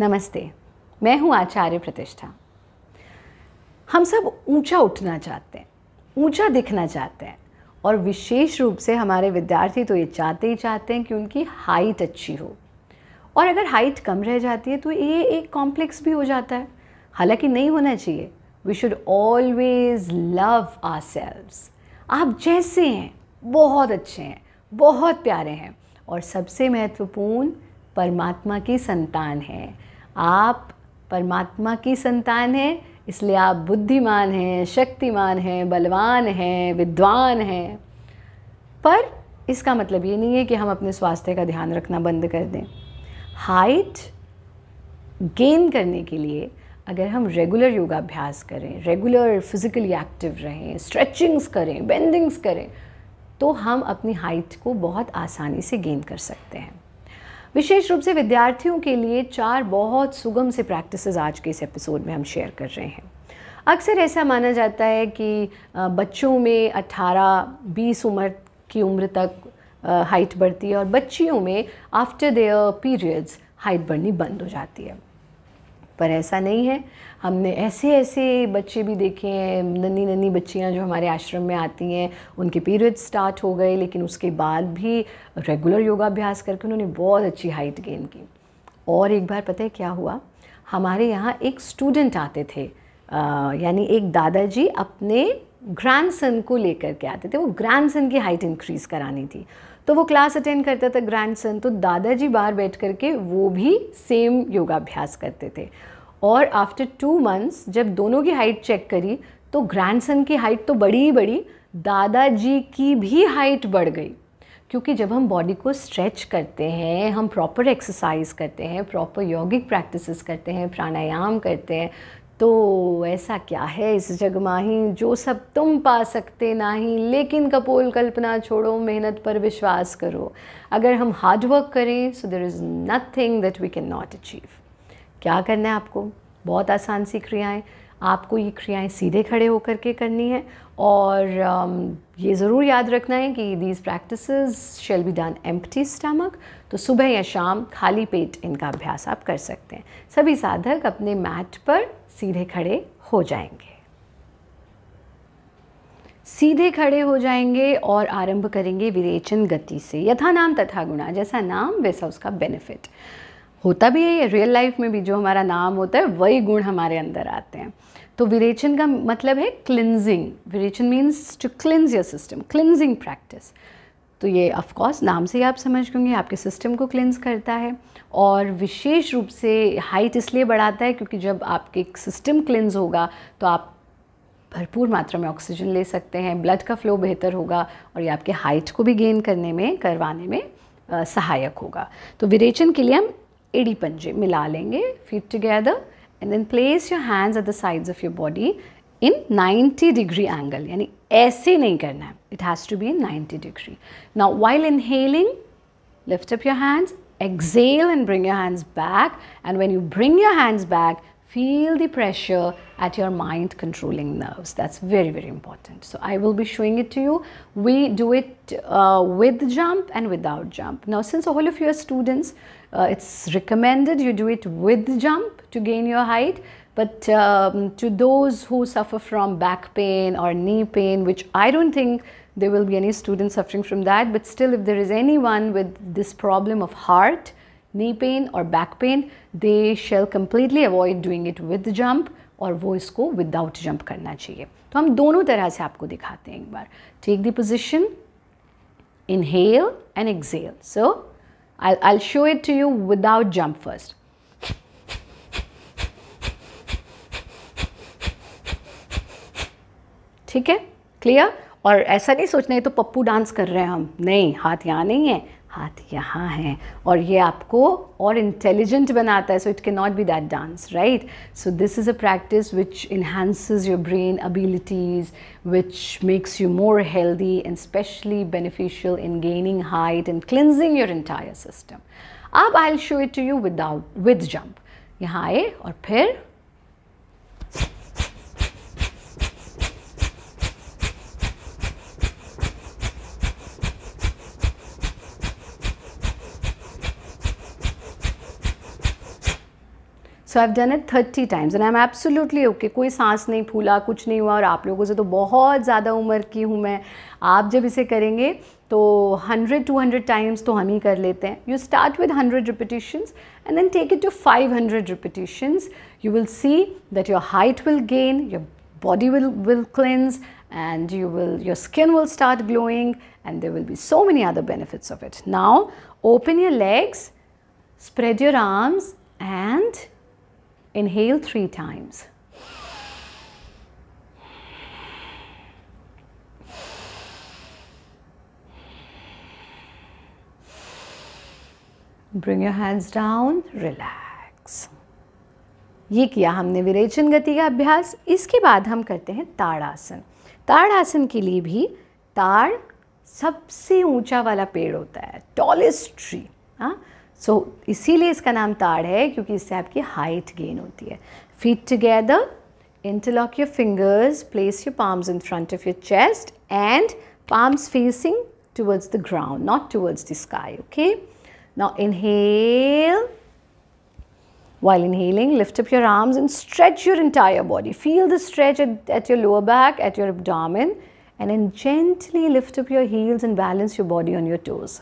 नमस्ते मैं हूं आचार्य प्रतिष्ठा हम सब ऊंचा उठना चाहते हैं ऊंचा दिखना चाहते हैं और विशेष रूप से हमारे विद्यार्थी तो ये चाहते ही चाहते हैं कि उनकी हाइट अच्छी हो और अगर हाइट कम रह जाती है तो ये एक कॉम्प्लेक्स भी हो जाता है हालांकि नहीं होना चाहिए we should always love ourselves आप जैसे हैं बहुत अच्छे हैं बहुत प्यारे हैं और सबसे महत्वपूर्ण परमात्मा की संतान हैं आप परमात्मा की संतान हैं इसलिए आप बुद्धिमान हैं शक्तिमान हैं बलवान हैं विद्वान हैं पर इसका मतलब ये नहीं है कि हम अपने स्वास्थ्य का ध्यान रखना बंद कर दें हाइट गेन करने के लिए अगर हम रेगुलर योगाभ्यास करें रेगुलर फिज़िकली एक्टिव रहें स्ट्रेचिंग्स करें बेंडिंग्स करें तो हम अपनी हाइट को बहुत आसानी से गेन कर सकते हैं विशेष रूप से विद्यार्थियों के लिए चार बहुत सुगम से प्रैक्टिसेस आज के इस एपिसोड में हम शेयर कर रहे हैं अक्सर ऐसा माना जाता है कि बच्चों में 18-20 उम्र की उम्र तक हाइट बढ़ती है और बच्चियों में आफ्टर देयर पीरियड्स हाइट बढ़नी बंद हो जाती है पर ऐसा नहीं है हमने ऐसे ऐसे बच्चे भी देखे हैं नन्नी नन्नी बच्चियाँ जो हमारे आश्रम में आती हैं उनके पीरियड स्टार्ट हो गए लेकिन उसके बाद भी रेगुलर योगाभ्यास करके उन्होंने बहुत अच्छी हाइट गेन की और एक बार पता है क्या हुआ हमारे यहाँ एक स्टूडेंट आते थे यानी एक दादाजी अपने ग्रैंडसन को लेकर के आते थे वो ग्रैंडसन की हाइट इंक्रीज़ करानी थी तो वो क्लास अटेंड करता था ग्रैंड सन तो दादाजी बाहर बैठ करके वो भी सेम योगाभ्यास करते थे और आफ्टर टू मंथ्स जब दोनों की हाइट चेक करी तो ग्रैंड सन की हाइट तो बड़ी ही बड़ी दादाजी की भी हाइट बढ़ गई क्योंकि जब हम बॉडी को स्ट्रेच करते हैं हम प्रॉपर एक्सरसाइज करते हैं प्रॉपर यौगिक प्रैक्टिसेस करते हैं प्राणायाम करते हैं तो ऐसा क्या है इस जगमाही जो सब तुम पा सकते ही लेकिन कपोल कल्पना छोड़ो मेहनत पर विश्वास करो अगर हम हार्डवर्क करें so there is nothing that we can not achieve क्या करना है आपको बहुत आसान सी क्रियाएं आपको ये क्रियाएं सीधे खड़े होकर के करनी है और um, ये ज़रूर याद रखना है कि these practice shall be done empty stomach तो सुबह या शाम खाली पेट इनका अभ्यास आप कर सकते हैं सभी साधक अपने मैट पर सीधे खड़े हो जाएंगे सीधे खड़े हो जाएंगे और आरंभ करेंगे विरेचन गति से यथा नाम तथा गुणा जैसा नाम वैसा उसका बेनिफिट होता भी है रियल लाइफ में भी जो हमारा नाम होता है वही गुण हमारे अंदर आते हैं तो विरेचन का मतलब है क्लिनजिंग विरेचन means to cleanse your system cleansing practice तो ये ऑफकोर्स नाम से ही आप समझ गएंगे आपके सिस्टम को क्लिनज करता है और विशेष रूप से हाइट इसलिए बढ़ाता है क्योंकि जब आपके सिस्टम क्लिनज होगा तो आप भरपूर मात्रा में ऑक्सीजन ले सकते हैं ब्लड का फ्लो बेहतर होगा और ये आपके हाइट को भी गेन करने में करवाने में आ, सहायक होगा तो विरेचन के लिए हम एडी पंजे मिला लेंगे feet together and then place your hands at the sides of your body in 90 degree angle यानी ऐसे नहीं करना है it has to be in 90 degree now while inhaling lift up your hands exhale and bring your hands back and when you bring your hands back feel the pressure at your mind controlling nerves that's very very important so i will be showing it to you we do it uh, with jump and without jump now since all of you are students uh, it's recommended you do it with jump to gain your height but um, to those who suffer from back pain or knee pain which i don't think there will be any students suffering from that but still if there is anyone with this problem of heart knee pain or back pain they shall completely avoid doing it with jump और वो इसको without jump करना चाहिए तो हम दोनों तरह से आपको दिखाते हैं एक बार take the position inhale and exhale so I I show it to you without jump first ठीक है क्लियर और ऐसा नहीं सोचना है तो पप्पू डांस कर रहे हैं हम नहीं हाथ यहाँ नहीं है हाथ यहाँ है और ये आपको और इंटेलिजेंट बनाता है so it can not be that dance right so this is a practice which enhances your brain abilities which makes you more healthy and specially beneficial in gaining height and cleansing your entire system अब I show it to you without with jump यहाँ आए और फिर so I done it thirty times and I am absolutely okay कोई सांस नहीं फूला कुछ नहीं हुआ और आप लोगों से तो बहुत ज़्यादा उम्र की हूँ मैं आप जब इसे करेंगे तो हंड्रेड टू हंड्रेड टाइम्स तो हम ही कर लेते हैं you start with hundred repetitions and then take it to five hundred repetitions you will see that your height will gain your body will will cleanse and you will your skin will start glowing and there will be so many other benefits of it now open your legs spread your arms and Inhale three times. Bring your hands down relax ये किया हमने विरेचन गति का अभ्यास इसके बाद हम करते हैं ताड़ासन ताड़ासन के लिए भी ताड़ सबसे ऊंचा वाला पेड़ होता है टॉलेस्ट ट्री हाँ सो so, इसीलिए इसका नाम ताड़ है क्योंकि इससे आपकी हाइट गेन होती है feet together interlock your fingers, place your palms in front of your chest and palms facing towards the ground, not towards the sky, okay? Now inhale. While inhaling, lift up your arms and stretch your entire body. Feel the stretch at, at your lower back, at your abdomen and then gently lift up your heels and balance your body on your toes.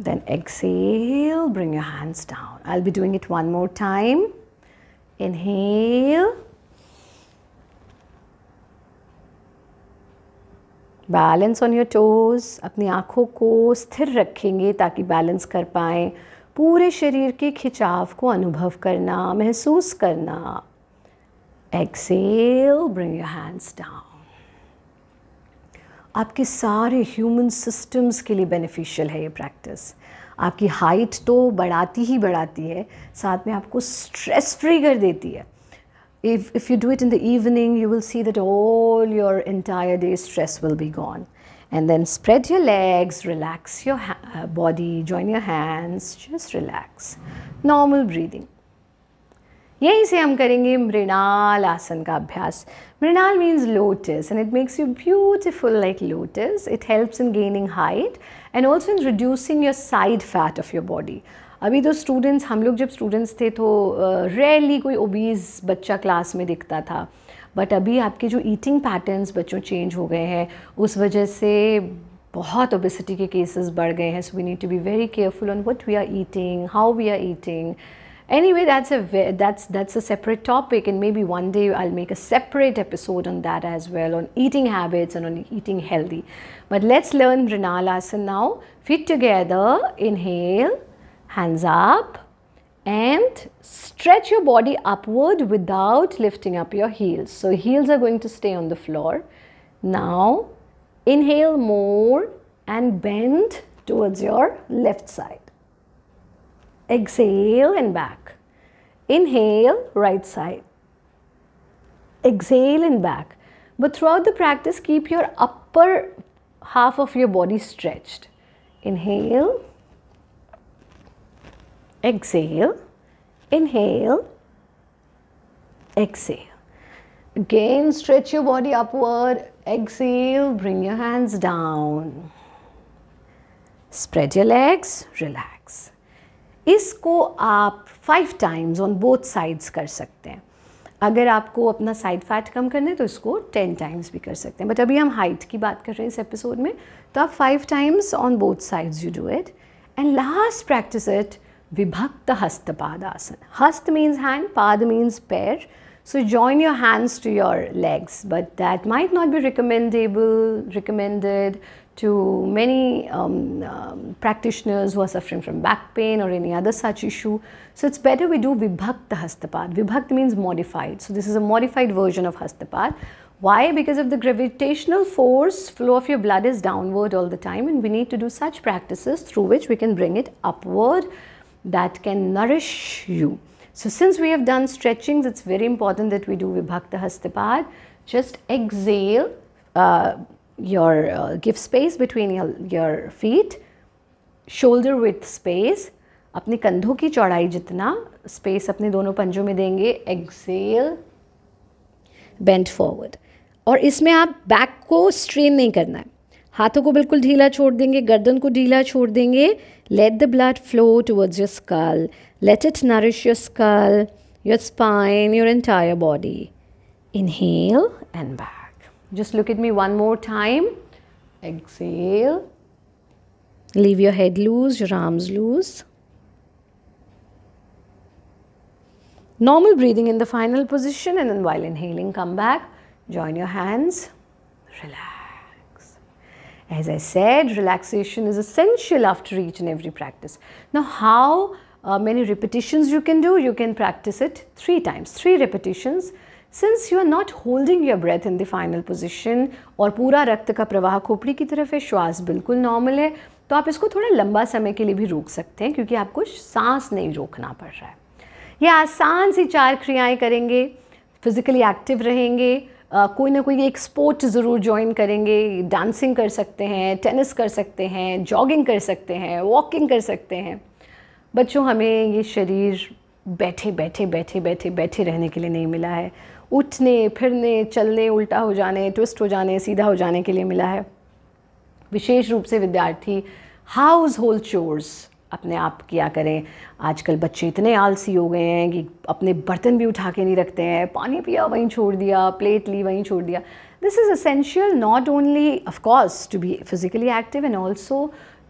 Then exhale, bring your hands down. I'll be doing it one more time. Inhale. Balance on your toes अपनी आँखों को स्थिर रखेंगे ताकि balance कर पाए पूरे शरीर के खिंचाव को अनुभव करना महसूस करना exhale bring your hands down आपके सारे ह्यूमन सिस्टम्स के लिए बेनिफिशियल है ये प्रैक्टिस आपकी हाइट तो बढ़ाती ही बढ़ाती है साथ में आपको स्ट्रेस फ्री कर देती है if if you do it in the evening you will see that all your entire day stress will be gone and then spread your legs relax your body join your hands just relax normal breathing यहीं से हम करेंगे मृणाल आसन का अभ्यास Mrinal means lotus and it makes you beautiful like lotus it helps in gaining height and also in reducing your side fat of your body अभी तो students हम लोग जब स्टूडेंट्स थे तो रेयरली uh, कोई ओबीज बच्चा क्लास में दिखता था बट अभी आपके जो ईटिंग पैटर्न्स बच्चों चेंज हो गए हैं उस वजह से बहुत ओबेसिटी के केसेस बढ़ गए हैं so we need to be very careful on what we are eating how we are eating anyway that's a that's that's a separate topic and maybe one day i'll make a separate episode on that as well on eating habits and on eating healthy but let's learn vrinalasana now feet together inhale hands up and stretch your body upward without lifting up your heels so heels are going to stay on the floor now inhale more and bend towards your left side Exhale and back. Inhale, right side. Exhale and back. But throughout the practice, keep your upper half of your body stretched. Inhale. Exhale. Inhale. Exhale. Again, stretch your body upward. Exhale, bring your hands down. Spread your legs, relax. इसको आप five times on both sides कर सकते हैं अगर आपको अपना side fat कम करना है तो इसको टेन टाइम्स भी कर सकते हैं बट अभी हम हाइट की बात कर रहे हैं इस एपिसोड में तो आप five times on both sides you do it and last practice it विभक्त हस्त पाद आसन हस्त मीन्स हैंड पाद मीन्स पैर so join your hands to your legs but that might not be recommendable recommended to many um, um, practitioners who are suffering from back pain or any other such issue. So it's better we do Vibhakta Hastapad. Vibhakt means modified. So this is a modified version of Hastapad. Why? Because if the gravitational force flow of your blood is downward all the time and we need to do such practices through which we can bring it upward that can nourish you. So since we have done stretchings, it's very important that we do Vibhakta Hastapad. Just exhale. Uh, your uh, give space between your, your feet shoulder width space अपने कंधों की चौड़ाई जितना space अपने दोनों पंजों में देंगे एक्सेल बेंड फॉरवर्ड और इसमें आप बैक को स्ट्रेन नहीं करना है हाथों को बिल्कुल ढीला छोड़ देंगे गर्दन को ढीला छोड़ देंगे let the blood flow towards your skull let it nourish your skull your spine your entire body inhale and back Just look at me one more time. Exhale. Leave your head loose, your arms loose. Normal breathing in the final position and then while inhaling, come back. Join your hands. Relax. As I said, relaxation is essential after each and every practice. Now, how uh, many repetitions you can do? You can practice it three times. Three repetitions since you are not holding your breath in the final position और पूरा रक्त का प्रवाह खोपड़ी की तरफ है श्वास बिल्कुल नॉर्मल है तो आप इसको थोड़ा लंबा समय के लिए भी रोक सकते हैं क्योंकि आपको सांस नहीं रोकना पड़ रहा है ये आसान सी चार क्रियाएं करेंगे फिज़िकली एक्टिव रहेंगे आ, कोई ना कोई एक स्पोर्ट ज़रूर ज्वाइन करेंगे डांसिंग कर सकते हैं टेनिस कर सकते हैं जॉगिंग कर सकते हैं वॉकिंग कर सकते हैं बच्चों हमें ये शरीर बैठे बैठे बैठे बैठे बैठे रहने के लिए नहीं मिला है उठने फिरने चलने उल्टा हो जाने ट्विस्ट हो जाने सीधा हो जाने के लिए मिला है विशेष रूप से विद्यार्थी हाउस होल्ड चोर्स अपने आप किया करें आजकल बच्चे इतने आलसी हो गए हैं कि अपने बर्तन भी उठा के नहीं रखते हैं पानी पिया वहीं छोड़ दिया प्लेट ली वहीं छोड़ दिया this is essential not only of course to be physically active and also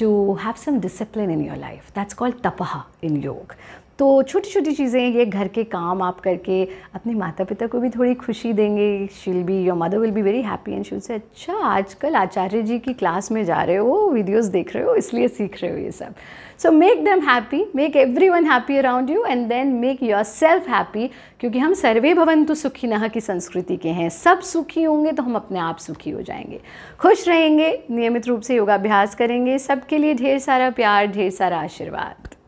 to have some discipline in your life that's called तपहा इन योग तो छोटी छोटी चीज़ें ये घर के काम आप करके अपने माता पिता को भी थोड़ी खुशी देंगे she'll be your mother will be very happy and she'll से अच्छा आजकल आचार्य जी की क्लास में जा रहे हो वीडियोस देख रहे हो इसलिए सीख रहे हो ये सब so make them happy make every one happy around you and then make yourself happy क्योंकि हम सर्वे भवन तो सुखी नहा की संस्कृति के हैं सब सुखी होंगे तो हम अपने आप सुखी हो जाएंगे खुश रहेंगे नियमित रूप से योगाभ्यास करेंगे सबके लिए ढेर सारा प्यार ढेर सारा आशीर्वाद